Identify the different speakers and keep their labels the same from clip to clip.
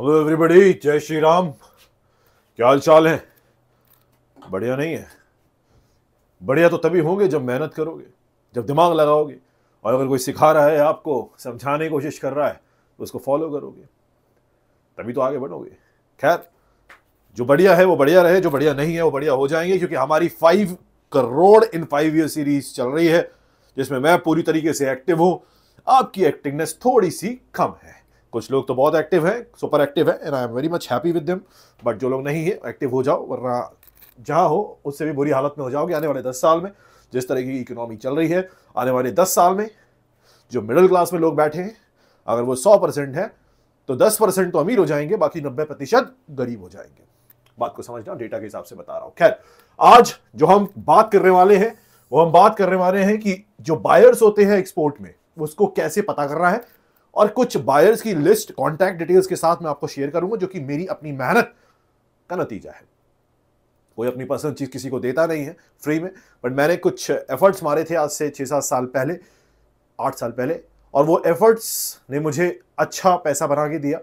Speaker 1: hello everybody जय श्री राम क्या हाल चाल है बढ़िया नहीं है बढ़िया तो तभी होंगे जब मेहनत करोगे जब दिमाग लगाओगे और अगर कोई सिखा रहा है आपको समझाने की कोशिश कर रहा है तो उसको फॉलो करोगे तभी तो आगे बढ़ोगे खैर जो बढ़िया है वो बढ़िया रहे जो बढ़िया नहीं है वो बढ़िया हो जाएंगे क्योंकि हमारी five crore in five year series चल रही है जिसमें मैं पूरी तरीके से एक्टिव हूँ आपकी एक्टिवनेस थोड़ी सी कम है कुछ लोग तो बहुत एक्टिव हैं सुपर एक्टिव है and I am very much happy with them but जो लोग नहीं है एक्टिव हो जाओ वरना जहाँ हो उससे भी बुरी हालत में हो जाओगे आने वाले दस साल में जिस तरह की इकोनॉमी चल रही है आने वाले दस साल में जो मिडिल क्लास में लोग बैठे हैं अगर वो सौ परसेंट है तो दस परसेंट तो अमीर हो जाएंगे बाकी नब्बे प्रतिशत गरीब हो जाएंगे बात को समझना डेटा के हिसाब से बता रहा हूँ खैर आज जो हम बात करने वाले हैं वो हम बात करने वाले हैं कि जो बायर्स होते हैं एक्सपोर्ट में उसको कैसे पता करना है और कुछ बायर्स की लिस्ट कॉन्टैक्ट डिटेल्स के साथ मैं आपको शेयर करूंगा जो कि मेरी अपनी मेहनत का नतीजा है कोई अपनी पर्सनल चीज़ किसी को देता नहीं है फ्री में बट मैंने कुछ एफर्ट्स मारे थे आज से छः सात साल पहले आठ साल पहले और वो एफर्ट्स ने मुझे अच्छा पैसा बना के दिया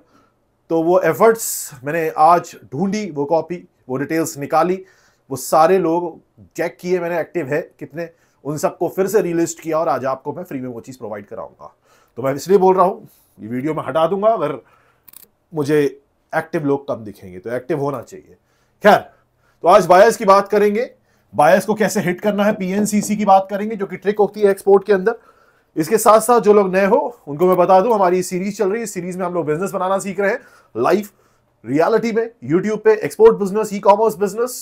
Speaker 1: तो वो एफर्ट्स मैंने आज ढूंढी वो कॉपी वो डिटेल्स निकाली वो सारे लोग चेक किए मैंने एक्टिव है कितने उन सबको फिर से रीलिस्ट किया और आज आपको मैं फ्री में वो चीज़ प्रोवाइड कराऊंगा तो मैं इसलिए बोल रहा हूँ ये वीडियो मैं हटा दूंगा अगर मुझे एक्टिव लोग कम दिखेंगे तो एक्टिव होना चाहिए खैर तो आज बायस की बात करेंगे बायस को कैसे हिट करना है पीएनसीसी की बात करेंगे जो कि ट्रिक होती है एक्सपोर्ट के अंदर इसके साथ साथ जो लोग नए हो उनको मैं बता दूं हमारी सीरीज चल रही है सीरीज में हम लोग बिजनेस बनाना सीख रहे हैं लाइव रियलिटी में यूट्यूब पे export business e commerce business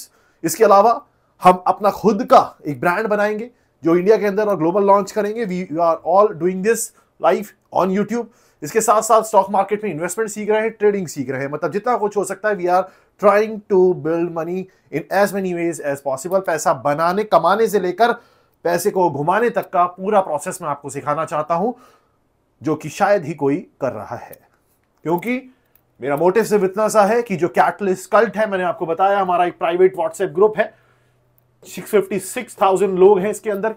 Speaker 1: इसके अलावा हम अपना खुद का एक ब्रांड बनाएंगे जो इंडिया के अंदर और ग्लोबल लॉन्च करेंगे we are all doing this live on YouTube इसके साथ साथ स्टॉक मार्केट में इन्वेस्टमेंट सीख रहे हैं ट्रेडिंग सीख रहे हैं मतलब जितना कुछ हो सकता है we are trying to build money in as many ways as possible पैसा बनाने कमाने से लेकर पैसे को घुमाने तक का पूरा प्रोसेस मैं आपको सिखाना चाहता हूं जो कि शायद ही कोई कर रहा है क्योंकि मेरा मोटिव सिर्फ इतना सा है कि जो कैटलिस्ट कल्ट है मैंने आपको बताया हमारा एक प्राइवेट व्हाट्सएप ग्रुप है सिक्स लोग हैं इसके अंदर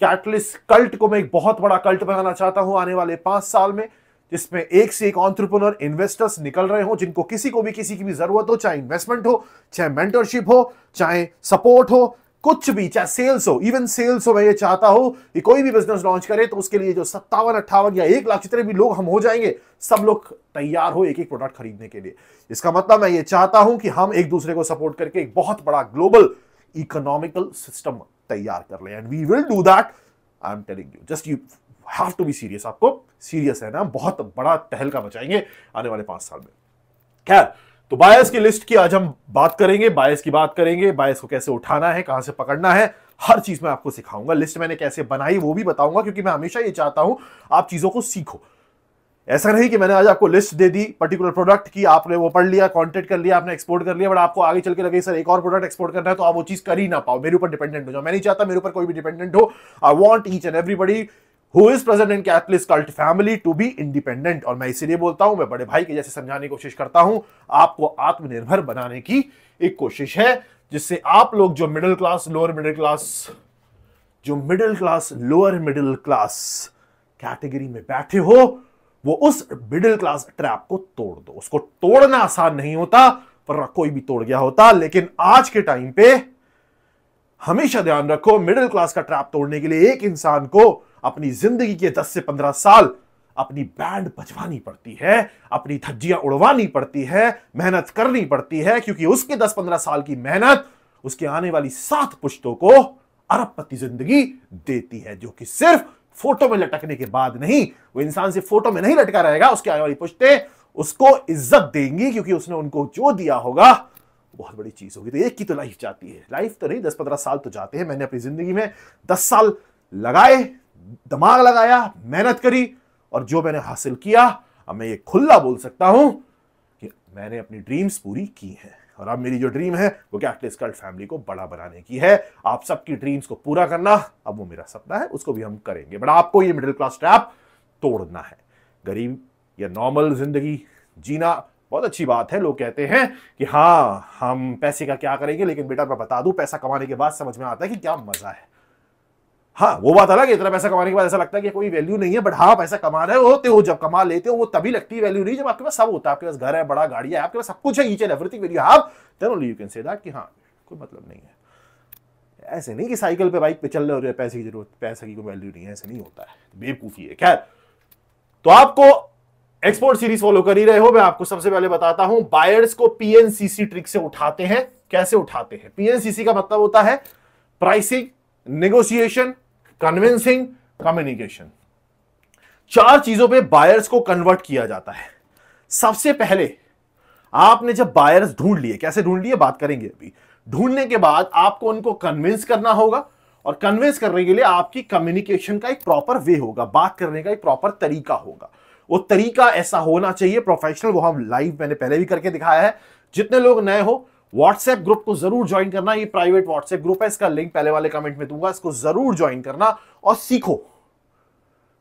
Speaker 1: कैटलिस्ट कल्ट को मैं एक बहुत बड़ा कल्ट बनाना चाहता हूं आने वाले पांच साल में जिसमें एक से एक ऑन्ट्रप्रनर इन्वेस्टर्स निकल रहे हो जिनको किसी को भी किसी की भी जरूरत हो चाहे इन्वेस्टमेंट हो चाहे मेंटरशिप हो चाहे सपोर्ट हो कुछ भी चाहे सेल्स हो इवन सेल्स हो मैं ये चाहता हूं कि कोई भी बिजनेस लॉन्च करे तो उसके लिए जो सत्तावन अट्ठावन या एक लाख जितने भी लोग हम हो जाएंगे सब लोग तैयार हो एक एक प्रोडक्ट खरीदने के लिए इसका मतलब मैं ये चाहता हूं कि हम एक दूसरे को सपोर्ट करके एक बहुत बड़ा ग्लोबल इकोनॉमिकल सिस्टम तैयार कर ले and we will do that I am telling you just you have to be serious आपको सीरियस है ना बहुत बड़ा तहलका बचाएंगे आने वाले पांच साल में खैर तो बायस की लिस्ट की आज हम बात करेंगे बायस की बात करेंगे बायस को कैसे उठाना है कहां से पकड़ना है हर चीज मैं आपको सिखाऊंगा लिस्ट मैंने कैसे बनाई वो भी बताऊंगा क्योंकि मैं हमेशा ये चाहता हूं आप चीजों को सीखो ऐसा नहीं कि मैंने आज आपको लिस्ट दे दी पर्टिकुलर प्रोडक्ट की आपने वो पढ़ लिया कॉन्टेक्ट कर लिया आपने एक्सपोर्ट कर लिया बट आपको आगे चल के लगे सर एक और प्रोडक्ट एक्सपोर्ट करना है तो आप वो चीज़ कर ही ना पाओ मेरे ऊपर डिपेंडेंट हो जाओ मैं नहीं चाहता मेरे ऊपर कोई भी डिपेंडेंट हो I want each and everybody who is present in Catalyst Cult family to be independent और मैं इसीलिए बोलता हूं मैं बड़े भाई के जैसे समझाने की कोशिश करता हूं आपको आत्मनिर्भर बनाने की एक कोशिश है जिससे आप लोग जो middle class lower middle class जो middle class lower middle class category में बैठे हो वो उस मिडिल क्लास ट्रैप को तोड़ दो उसको तोड़ना आसान नहीं होता पर कोई भी तोड़ गया होता लेकिन आज के टाइम पे हमेशा ध्यान रखो मिडिल क्लास का ट्रैप तोड़ने के लिए एक इंसान को अपनी जिंदगी के 10 से 15 साल अपनी बैंड बजवानी पड़ती है अपनी धज्जियां उड़वानी पड़ती है मेहनत करनी पड़ती है क्योंकि उसके 10-15 साल की मेहनत उसके आने वाली सात पुश्तों को अरबपति जिंदगी देती है जो कि सिर्फ फोटो में लटकने के बाद नहीं वो इंसान सिर्फ फोटो में नहीं लटका रहेगा उसके आने वाली पुष्टे उसको इज्जत देंगी क्योंकि उसने उनको जो दिया होगा बहुत बड़ी चीज होगी तो एक की तो लाइफ जाती है लाइफ तो नहीं दस पंद्रह साल तो जाते हैं मैंने अपनी जिंदगी में दस साल लगाए दिमाग लगाया मेहनत करी और जो मैंने हासिल किया अब मैं ये खुला बोल सकता हूं कि मैंने अपनी ड्रीम्स पूरी की हैं और अब मेरी जो ड्रीम है वो क्या कल्ट फैमिली को बड़ा बनाने की है आप सबकी ड्रीम्स को पूरा करना अब वो मेरा सपना है उसको भी हम करेंगे बट आपको ये मिडिल क्लास ट्रैप तोड़ना है गरीब या नॉर्मल जिंदगी जीना बहुत अच्छी बात है लोग कहते हैं कि हाँ हम पैसे का क्या करेंगे लेकिन बेटा मैं बता दूं पैसा कमाने के बाद समझ में आता है कि क्या मजा है हाँ वो बात अलग है इतना पैसा कमाने के बाद ऐसा लगता है कि कोई वैल्यू नहीं है बट हाँ पैसा कमा रहे होते हो जब कमा लेते हो वो तभी लगती है वैल्यू नहीं जब आपके पास सब होता है आपके पास घर है बड़ा गाड़ी है आपके पास सब कुछ है each and everything then only you can say that कि हाँ कोई मतलब नहीं है ऐसे नहीं कि साइकिल पे बाइक पे चल रहे हो पैसे की जरूरत पैसे की कोई वैल्यू नहीं है ऐसे नहीं होता है बेवकूफ़ी है खैर तो आपको एक्सपोर्ट सीरीज फॉलो कर ही रहे हो मैं आपको सबसे पहले बताता हूं बायर्स को पीएनसीसी ट्रिक से उठाते हैं कैसे उठाते हैं पीएनसीसी का मतलब होता है प्राइसिंग नेगोशिएशन कन्विंसिंग कम्युनिकेशन चार चीजों पे बायर्स को कन्वर्ट किया जाता है सबसे पहले आपने जब बायर्स ढूंढ लिए कैसे ढूंढ लिए बात करेंगे अभी ढूंढने के बाद आपको उनको कन्विंस करना होगा और कन्विंस करने के लिए आपकी कम्युनिकेशन का एक प्रॉपर वे होगा बात करने का एक प्रॉपर तरीका होगा वो तरीका ऐसा होना चाहिए प्रोफेशनल वो हम लाइव मैंने पहले भी करके दिखाया है जितने लोग नए हो व्हाट्सएप ग्रुप को जरूर ज्वाइन करना ये प्राइवेट व्हाट्सएप ग्रुप है इसका लिंक पहले वाले कमेंट में दूंगा इसको जरूर ज्वाइन करना और सीखो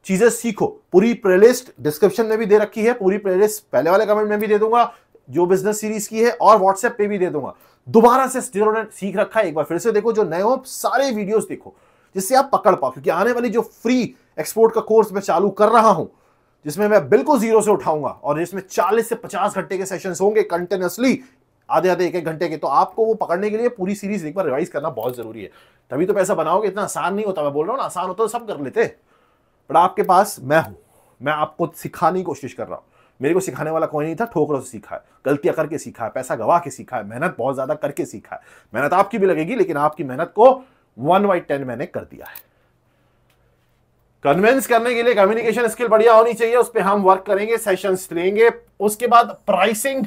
Speaker 1: चीजें सीखो पूरी प्लेलिस्ट डिस्क्रिप्शन में भी दे रखी है पूरी प्लेलिस्ट पहले वाले कमेंट में भी दे दूंगा जो बिजनेस सीरीज की है और व्हाट्सएप पे भी दे दूंगा दोबारा से जिन्होंने सीख रखा है एक बार फिर से देखो जो नए हो सारे वीडियोस देखो जिससे आप पकड़ पाओ क्योंकि आने वाली जो फ्री एक्सपोर्ट का कोर्स मैं चालू कर रहा हूं जिसमें मैं बिल्कुल जीरो से उठाऊंगा और जिसमें 40 से 50 घंटे के सेशंस होंगे कंटिन्यूसली आधे आधे एक एक घंटे के तो आपको वो पकड़ने के लिए पूरी सीरीज एक बार रिवाइज करना बहुत जरूरी है तभी तो पैसा बनाओगे इतना आसान नहीं होता मैं बोल रहा हूँ ना आसान होता तो सब कर लेते बट आपके पास मैं हूँ मैं आपको सिखाने की कोशिश कर रहा हूँ मेरे को सिखाने वाला कोई नहीं था ठोकरों से सीखा है गलतियां करके सीखा है पैसा गवा के सीखा है मेहनत बहुत ज़्यादा करके सीखा है मेहनत आपकी भी लगेगी लेकिन आपकी मेहनत को वन बाई टेन मैंने कर दिया है कन्विंस करने के लिए कम्युनिकेशन स्किल बढ़िया होनी चाहिए उस पर हम वर्क करेंगे सेशंस लेंगे उसके बाद प्राइसिंग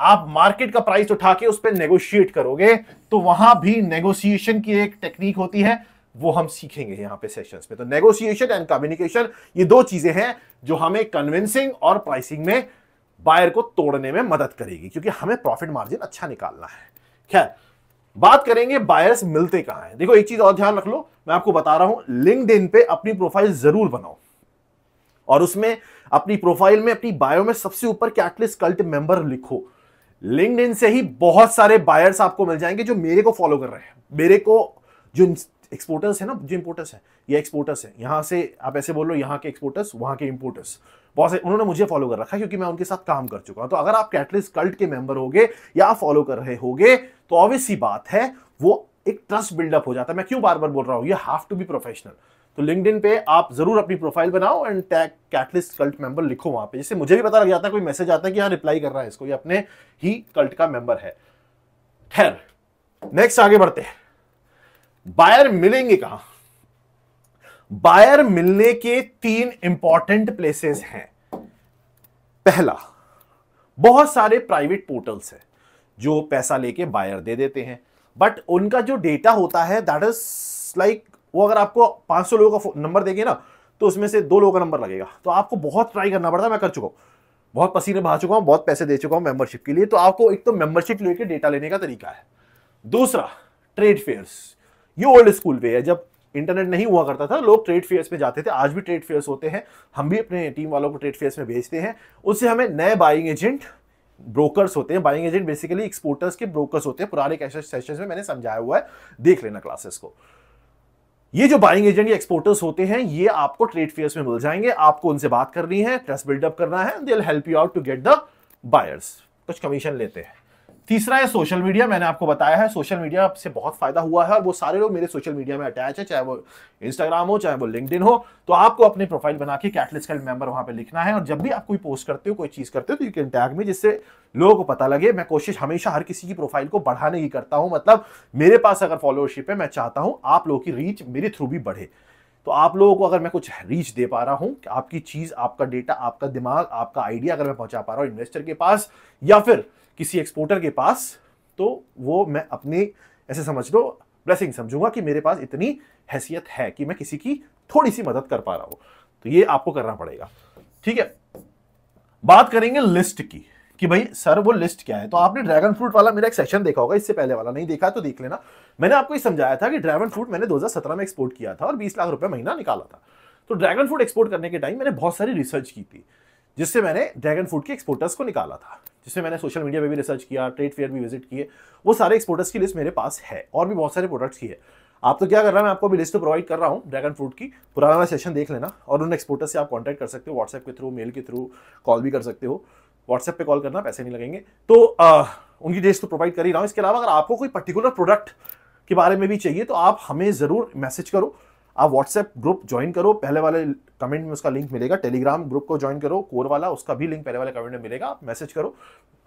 Speaker 1: आप मार्केट का प्राइस उठा के उस पर नेगोशिएट करोगे तो वहां भी नेगोशिएशन की एक टेक्निक होती है वो हम सीखेंगे यहां पे सेशंस में तो नेगोशिएशन एंड कम्युनिकेशन ये दो चीजें हैं जो हमें कन्विंसिंग और प्राइसिंग में बायर को तोड़ने में मदद करेगी क्योंकि हमें प्रॉफिट मार्जिन अच्छा निकालना है खैर बात करेंगे बायर्स मिलते कहां हैं देखो एक चीज और ध्यान रख लो मैं आपको बता रहा हूं इन पे अपनी प्रोफाइल जरूर बनाओ और उसमें अपनी प्रोफाइल में अपनी बायो में सबसे ऊपर कैटलिस्ट कल्ट मेंबर लिखो लिंकड से ही बहुत सारे बायर्स आपको मिल जाएंगे जो मेरे को फॉलो कर रहे हैं मेरे को जो एक्सपोर्टर्स है ना जो इंपोर्टर्स है ये एक्सपोर्टर्स है यहां से आप ऐसे बोलो यहाँ के एक्सपोर्टर्स वहां के इंपोर्टर्स बहुत से उन्होंने मुझे फॉलो कर रखा है क्योंकि मैं उनके साथ काम कर चुका हूं तो अगर आप कैटलिस्ट कल्ट के मेंबर होगे या फॉलो कर रहे होगे तो ऑब्वियस सी बात है वो एक ट्रस्ट बिल्डअप हो जाता है मैं क्यों बार बार बोल रहा हूं you have to be professional तो लिंकड पे आप जरूर अपनी प्रोफाइल बनाओ and tag Catalyst Cult member लिखो वहां पे जिससे मुझे भी पता लग जाता है कोई मैसेज आता है कि हाँ रिप्लाई कर रहा है इसको ये अपने ही कल्ट का मेंबर है खैर नेक्स्ट आगे बढ़ते हैं बायर मिलेंगे कहा बायर मिलने के तीन इंपॉर्टेंट प्लेसेस हैं पहला बहुत सारे प्राइवेट पोर्टल्स हैं जो पैसा लेके बायर दे देते हैं बट उनका जो डेटा होता है दैट इज लाइक वो अगर आपको 500 लोगों का नंबर देंगे ना तो उसमें से दो लोगों का नंबर लगेगा तो आपको बहुत ट्राई करना पड़ता है मैं कर चुका हूँ बहुत पसीने बहा चुका हूँ बहुत पैसे दे चुका हूँ मेंबरशिप के लिए तो आपको एक तो मेंबरशिप लेके डेटा लेने का तरीका है दूसरा ट्रेड फेयर्स ये ओल्ड स्कूल पे है जब इंटरनेट नहीं हुआ करता था लोग ट्रेड फेयर्स में जाते थे आज भी ट्रेड फेयर्स होते हैं हम भी अपने टीम वालों को ट्रेड फेयर्स में भेजते हैं उससे हमें नए बाइंग एजेंट ब्रोकर्स होते हैं बाइंग एजेंट बेसिकली एक्सपोर्टर्स के ब्रोकर्स होते हैं पुराने कैश में मैंने समझाया हुआ है देख लेना क्लासेस को ये जो बाइंग एजेंट या एक्सपोर्टर्स होते हैं ये आपको ट्रेड फेयर्स में मिल जाएंगे आपको उनसे बात करनी है ट्रस्ट बिल्डअप करना है they help you out to get the buyers कुछ कमीशन लेते हैं तीसरा है सोशल मीडिया मैंने आपको बताया है सोशल मीडिया से बहुत फायदा हुआ है और वो सारे लोग मेरे सोशल मीडिया में अटैच है चाहे वो इंस्टाग्राम हो चाहे वो लिंकड हो तो आपको अपनी प्रोफाइल बना के कैटलिस्ट का मेंबर वहां पे लिखना है और जब भी आप कोई पोस्ट करते हो कोई चीज करते हो तो यू कैन टैग में जिससे लोगों को पता लगे मैं कोशिश हमेशा हर किसी की प्रोफाइल को बढ़ाने की करता हूं मतलब मेरे पास अगर फॉलोअरशिप है मैं चाहता हूं आप लोगों की रीच मेरे थ्रू भी बढ़े तो आप लोगों को अगर मैं कुछ रीच दे पा रहा हूँ आपकी चीज़ आपका डेटा आपका दिमाग आपका आइडिया अगर मैं पहुंचा पा रहा हूँ इन्वेस्टर के पास या फिर किसी एक्सपोर्टर के पास तो वो मैं अपने ऐसे समझ लो ब्लेसिंग समझूंगा कि मेरे पास इतनी हैसियत है कि मैं किसी की थोड़ी सी मदद कर पा रहा हूं तो ये आपको करना पड़ेगा ठीक है बात करेंगे लिस्ट की कि भाई सर वो लिस्ट क्या है तो आपने ड्रैगन फ्रूट वाला मेरा एक सेशन देखा होगा इससे पहले वाला नहीं देखा तो देख लेना मैंने आपको ये समझाया था कि ड्रैगन फ्रूट मैंने 2017 में एक्सपोर्ट किया था और 20 लाख रुपए महीना निकाला था तो ड्रैगन फ्रूट एक्सपोर्ट करने के टाइम मैंने बहुत सारी रिसर्च की थी जिससे मैंने ड्रैगन फ्रूट के एक्सपोर्टर्स को निकाला था जिसमें मैंने सोशल मीडिया पर भी रिसर्च किया ट्रेड फेयर भी विजिट किए वो सारे एक्सपोर्टर्स की लिस्ट मेरे पास है और भी बहुत सारे प्रोडक्ट्स की है आप तो क्या कर रहा है मैं आपको भी लिस्ट तो प्रोवाइड कर रहा हूँ ड्रैगन फ्रूट की पुराना सेशन देख लेना और उन एक्सपोर्टर्स से आप कॉन्टैक्ट कर सकते हो व्हाट्सएप के थ्रू मेल के थ्रू कॉल भी कर सकते हो व्हाट्सएप पे कॉल करना पैसे नहीं लगेंगे तो आ, उनकी डेस्ट तो प्रोवाइड कर ही रहा हूँ इसके अलावा अगर आपको कोई पर्टिकुलर प्रोडक्ट के बारे में भी चाहिए तो आप हमें ज़रूर मैसेज करो आप व्हाट्सएप ग्रुप ज्वाइन करो पहले वाले कमेंट में उसका लिंक मिलेगा टेलीग्राम ग्रुप को ज्वाइन करो कोर वाला उसका भी लिंक पहले वाले कमेंट में मिलेगा आप मैसेज करो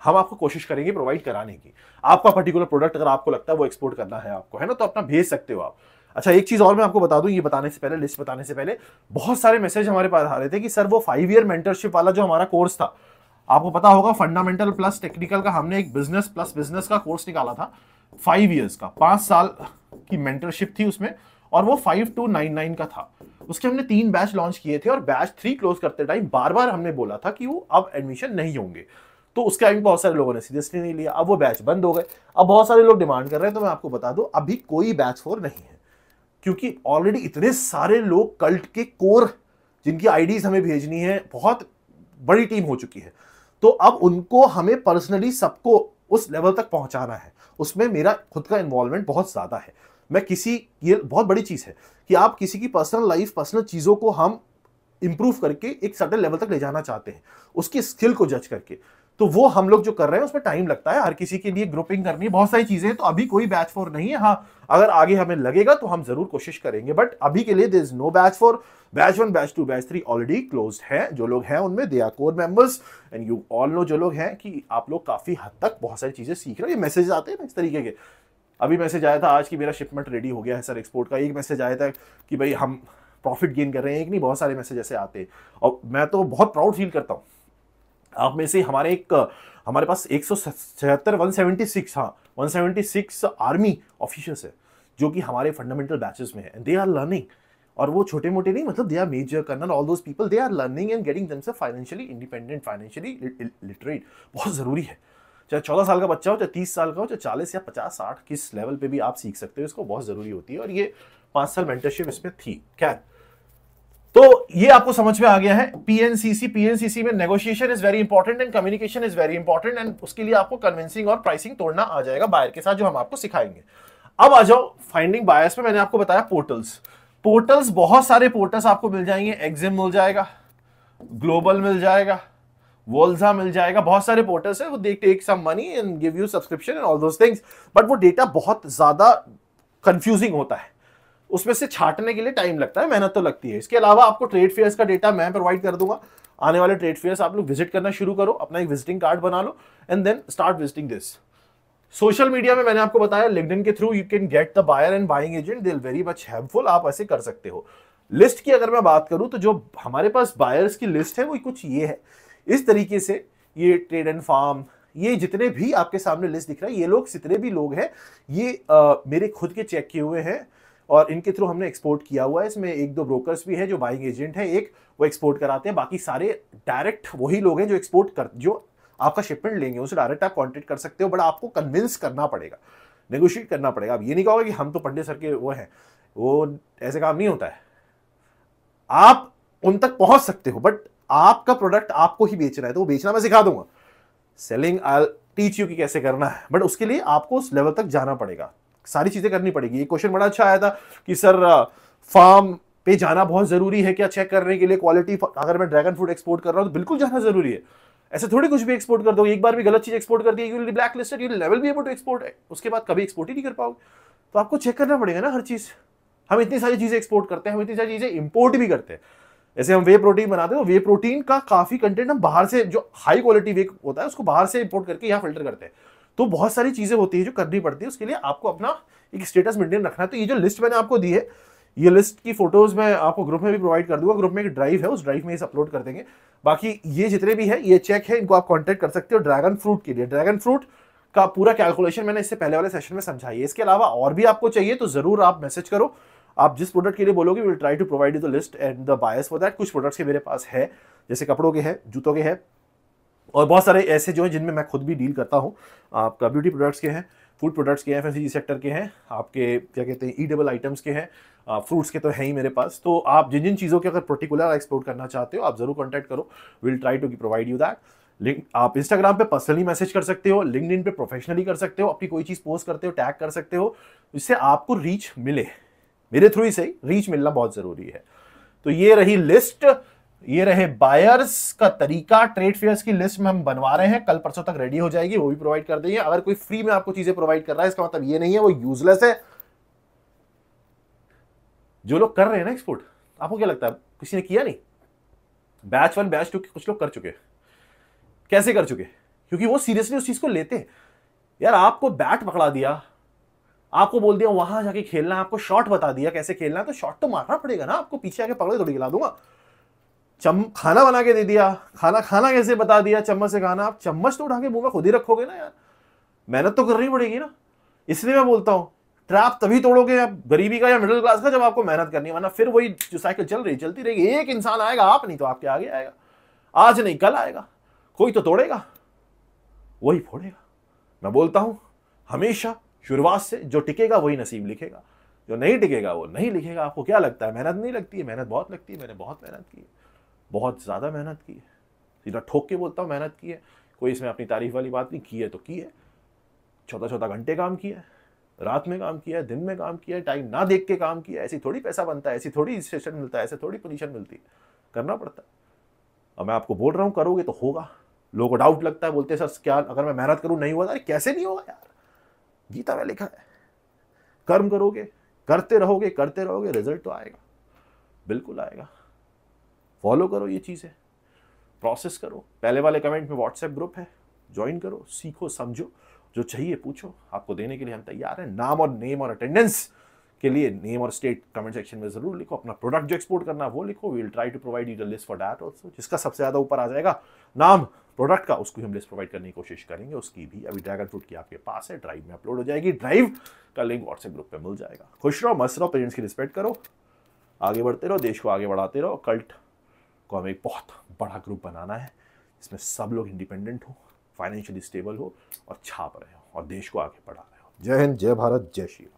Speaker 1: हम आपको कोशिश करेंगे प्रोवाइड कराने की आपका पर्टिकुलर प्रोडक्ट अगर आपको लगता है वो एक्सपोर्ट करना है आपको है ना तो अपना भेज सकते हो आप अच्छा एक चीज़ और मैं आपको बता दूं ये बताने से पहले लिस्ट बताने से पहले बहुत सारे मैसेज हमारे पास आ रहे थे कि सर वो फाइव ईयर मेंटरशिप वाला जो हमारा कोर्स था आपको पता होगा फंडामेंटल प्लस टेक्निकल का हमने एक बिजनेस प्लस बिजनेस का कोर्स निकाला था फाइव ईयर्स का पांच साल की मेंटरशिप थी उसमें और वो 5299 का था उसके हमने तीन बैच लॉन्च किए थे और बैच थ्री क्लोज करते टाइम बार बार हमने बोला था कि वो अब एडमिशन नहीं होंगे तो उसके आगे बहुत सारे लोगों ने सीरियसली नहीं लिया अब वो बैच बंद हो गए अब बहुत सारे लोग डिमांड कर रहे हैं तो मैं आपको बता दूं अभी कोई बैच फोर नहीं है क्योंकि ऑलरेडी इतने सारे लोग कल्ट के कोर जिनकी आईडीज हमें भेजनी है बहुत बड़ी टीम हो चुकी है तो अब उनको हमें पर्सनली सबको उस लेवल तक पहुंचाना है उसमें मेरा खुद का इन्वॉल्वमेंट बहुत ज़्यादा है मैं किसी ये बहुत बड़ी चीज़ है कि आप किसी की पर्सनल लाइफ पर्सनल चीज़ों को हम इम्प्रूव करके एक सर्टन लेवल तक ले जाना चाहते हैं उसकी स्किल को जज करके तो वो हम लोग जो कर रहे हैं उसमें टाइम लगता है हर किसी के लिए ग्रुपिंग करनी है बहुत सारी चीज़ें हैं तो अभी कोई बैच फॉर नहीं है हाँ अगर आगे हमें लगेगा तो हम ज़रूर कोशिश करेंगे बट अभी के लिए there is no batch for batch one batch two batch three already close है जो लोग हैं उनमें they are core members and you all know जो लोग हैं कि आप लोग काफ़ी हद तक बहुत सारी चीज़ें सीख रहे हो ये मैसेज आते हैं ना इस तरीके के अभी मैसेज आया था आज की मेरा शिपमेंट रेडी हो गया है सर एक्सपोर्ट का एक मैसेज आया था कि भाई हम प्रॉफिट गेन कर रहे हैं एक नहीं बहुत सारे मैसेज ऐसे आते हैं और मैं तो बहुत प्राउड फील करता हूँ आप में से हमारे एक हमारे पास एक सौ छिहत्तर वन सेवेंटी सिक्स हाँ one seventy six army officers है जो कि हमारे फंडामेंटल बैचेस में है दे आर लर्निंग और वो छोटे मोटे नहीं मतलब they are major colonel all those people they are learning and getting themselves financially independent financially literate बहुत ज़रूरी है चाहे चौदह साल का बच्चा हो चाहे तीस साल का हो चाहे चालीस या पचास साठ किस लेवल पे भी आप सीख सकते हो इसको बहुत ज़रूरी होती है और ये पांच साल मेंटरशिप इसमें थी क्या तो ये आपको समझ में आ गया है पीएनसीसी पीएनसीसी में negotiation is very important and communication is very important and उसके लिए आपको कन्विंसिंग और प्राइसिंग तोड़ना आ जाएगा बायर के साथ जो हम आपको सिखाएंगे अब आ जाओ फाइंडिंग बायर्स में मैंने आपको बताया पोर्टल्स पोर्टल्स बहुत सारे पोर्टल्स आपको मिल जाएंगे एग्जिम मिल जाएगा ग्लोबल मिल जाएगा वोल्जा मिल जाएगा बहुत सारे पोर्टल्स हैं वो they take some money and give you subscription and all those things but वो डेटा बहुत ज़्यादा कंफ्यूजिंग होता है उसमें से छाटने के लिए टाइम लगता है मेहनत तो लगती है इसके अलावा आपको ट्रेड फेयर्स का डेटा मैं प्रोवाइड कर दूंगा आने वाले ट्रेड फेयर्स आप लोग विजिट करना शुरू करो अपना एक विजिटिंग कार्ड बना लो and then start visiting this social media में मैंने आपको बताया लिंकडिन के through you can get the buyer and buying agent deal very much helpful आप ऐसे कर सकते हो लिस्ट की अगर मैं बात करूं तो जो हमारे पास बायर्स की लिस्ट है वो कुछ ये है इस तरीके से ये ट्रेड एंड फार्म ये जितने भी आपके सामने लिस्ट दिख रहा है ये लोग जितने भी लोग हैं ये आ, मेरे खुद के चेक किए हुए हैं और इनके थ्रू हमने एक्सपोर्ट किया हुआ है इसमें एक दो ब्रोकर्स भी हैं जो बाइंग एजेंट हैं एक वो एक्सपोर्ट कराते हैं बाकी सारे डायरेक्ट वही लोग हैं जो एक्सपोर्ट कर जो आपका शिपमेंट लेंगे उसे डायरेक्ट आप कॉन्टेक्ट कर सकते हो बट आपको कन्विंस करना पड़ेगा नेगोशिएट करना पड़ेगा आप ये नहीं कहोगे कि हम तो पंडे सर के वो हैं वो ऐसे काम नहीं होता है आप उन तक पहुंच सकते हो बट आपका प्रोडक्ट आपको ही बेचना है तो वो बेचना मैं सिखा दूंगा सेलिंग आई टीच यू कि कैसे करना है बट उसके लिए आपको उस लेवल तक जाना पड़ेगा सारी चीज़ें करनी पड़ेगी ये क्वेश्चन बड़ा अच्छा आया था कि सर फार्म uh, पे जाना बहुत ज़रूरी है क्या चेक करने के लिए क्वालिटी अगर मैं ड्रैगन फ्रूट एक्सपोर्ट कर रहा हूँ तो बिल्कुल जाना ज़रूरी है ऐसे थोड़ी कुछ भी एक्सपोर्ट कर दो एक बार भी गलत चीज़ एक्सपोर्ट कर दी ब्लैक लिस्टेड यू लेवल भी एबल टू एक्सपोर्ट है उसके बाद कभी एक्सपोर्ट ही नहीं कर पाओगे तो आपको चेक करना पड़ेगा ना हर चीज़ हम इतनी सारी चीज़ें एक्सपोर्ट करते हैं हम इतनी सारी चीज़ें इंपोर्ट भी करते हैं जैसे हम वे प्रोटीन बनाते हैं तो वे प्रोटीन का काफ़ी कंटेंट हम बाहर से जो हाई क्वालिटी वे होता है उसको बाहर से इंपोर्ट करके यहाँ फिल्टर करते हैं तो बहुत सारी चीज़ें होती है जो करनी पड़ती है उसके लिए आपको अपना एक स्टेटस मेंटेन रखना है तो ये जो लिस्ट मैंने आपको दी है ये लिस्ट की फोटोज मैं आपको ग्रुप में भी प्रोवाइड कर दूंगा ग्रुप में एक ड्राइव है उस ड्राइव में इसे अपलोड कर देंगे बाकी ये जितने भी है ये चेक है इनको आप कॉन्टेक्ट कर सकते हो ड्रैगन फ्रूट के लिए ड्रैगन फ्रूट का पूरा कैलकुलेशन मैंने इससे पहले वाले सेशन में समझाई है इसके अलावा और भी आपको चाहिए तो ज़रूर आप मैसेज करो आप जिस प्रोडक्ट के लिए बोलोगे will try to provide you the list and the buyers for that कुछ प्रोडक्ट्स के मेरे पास है जैसे कपड़ों के हैं जूतों के हैं और बहुत सारे ऐसे जो हैं जिनमें मैं खुद भी डील करता हूँ आपका ब्यूटी प्रोडक्ट्स के हैं फूड प्रोडक्ट्स के हैं एफ सेक्टर के हैं आपके क्या कहते हैं ई डबल आइटम्स के हैं फ्रूट्स के तो हैं ही मेरे पास तो आप जिन जिन चीज़ों के अगर पर्टिकुलर एक्सपोर्ट करना चाहते हो आप ज़रूर कॉन्टैक्ट करो will try to provide you that link आप इंस्टाग्राम पे पर्सनली मैसेज कर सकते हो लिंक पे प्रोफेशनली कर सकते हो अपनी कोई चीज़ पोस्ट करते हो टैग कर सकते हो इससे आपको रीच मिले मेरे थ्रू ही सही रीच मिलना बहुत जरूरी है तो ये रही लिस्ट ये रहे बायर्स का तरीका ट्रेड फेयर्स की लिस्ट में हम बनवा रहे हैं कल परसों तक रेडी हो जाएगी वो भी प्रोवाइड कर देंगे अगर कोई फ्री में आपको चीजें प्रोवाइड कर रहा है इसका मतलब ये नहीं है वो यूजलेस है जो लोग कर रहे हैं ना एक्सपोर्ट आपको क्या लगता है किसी ने किया नहीं बैच वन बैच टू कुछ लोग कर चुके कैसे कर चुके क्योंकि वो सीरियसली उस चीज को लेते हैं यार आपको बैट पकड़ा दिया आपको बोल दिया वहां जाके खेलना आपको शॉट बता दिया कैसे खेलना तो शॉट तो मारना पड़ेगा ना आपको पीछे आके पकड़े थोड़ी खिला दूंगा चम खाना बना के दे दिया खाना खाना कैसे बता दिया चम्मच से खाना आप चम्मच तो उठा के मुंह में खुद ही रखोगे ना यार मेहनत तो करनी पड़ेगी ना इसलिए मैं बोलता हूँ ट्रैप तभी तोड़ोगे आप गरीबी का या मिडिल क्लास का जब आपको मेहनत करनी है वरना फिर वही जो साइकिल चल रही चलती रहेगी एक इंसान आएगा आप नहीं तो आपके आगे आएगा आज नहीं कल आएगा कोई तो तोड़ेगा वही फोड़ेगा मैं बोलता हूँ हमेशा शुरुआत से जो टिकेगा वही नसीब लिखेगा जो नहीं टिकेगा वो नहीं लिखेगा आपको क्या लगता है मेहनत नहीं लगती है मेहनत बहुत लगती है मैंने बहुत मेहनत की है बहुत ज़्यादा मेहनत की है सीधा ठोक के बोलता हूँ मेहनत की है कोई इसमें अपनी तारीफ वाली बात नहीं की है तो की है चौदह चौदह घंटे काम किया है रात में काम किया है दिन में काम किया है टाइम ना देख के काम किया ऐसी थोड़ी पैसा बनता है ऐसी थोड़ी स्टेशन मिलता है ऐसे थोड़ी पोजीशन मिलती है करना पड़ता है और मैं आपको बोल रहा हूँ करोगे तो होगा लोगों को डाउट लगता है बोलते हैं सर क्या अगर मैं मेहनत करूँ नहीं होगा तो अरे कैसे नहीं होगा यार गीता में लिखा है कर्म करोगे करते रहोगे करते रहोगे रिजल्ट तो आएगा बिल्कुल आएगा फॉलो करो ये चीज़ें प्रोसेस करो पहले वाले कमेंट में व्हाट्सएप ग्रुप है ज्वाइन करो सीखो समझो जो चाहिए पूछो आपको देने के लिए हम तैयार हैं नाम और नेम और अटेंडेंस के लिए नेम और स्टेट कमेंट सेक्शन में जरूर लिखो अपना प्रोडक्ट जो एक्सपोर्ट करना है वो लिखो we will try to provide you the list for that also जिसका सबसे ज़्यादा ऊपर आ जाएगा नाम प्रोडक्ट का उसको हम लिस्ट प्रोवाइड करने की कोशिश करेंगे उसकी भी अभी ड्रैगन फ्रूट की आपके पास है ड्राइव में अपलोड हो जाएगी ड्राइव का लिंक व्हाट्सएप ग्रुप पर मिल जाएगा खुश रहो मस्त रहो पेरेंट्स की रिस्पेक्ट करो आगे बढ़ते रहो देश को आगे बढ़ाते रहो कल्ट को हमें एक बहुत बड़ा ग्रुप बनाना है इसमें सब लोग इंडिपेंडेंट हो फाइनेंशियली स्टेबल हो और छाप रहे हो और देश को आगे बढ़ा रहे हो जय हिंद जय भारत जय श्री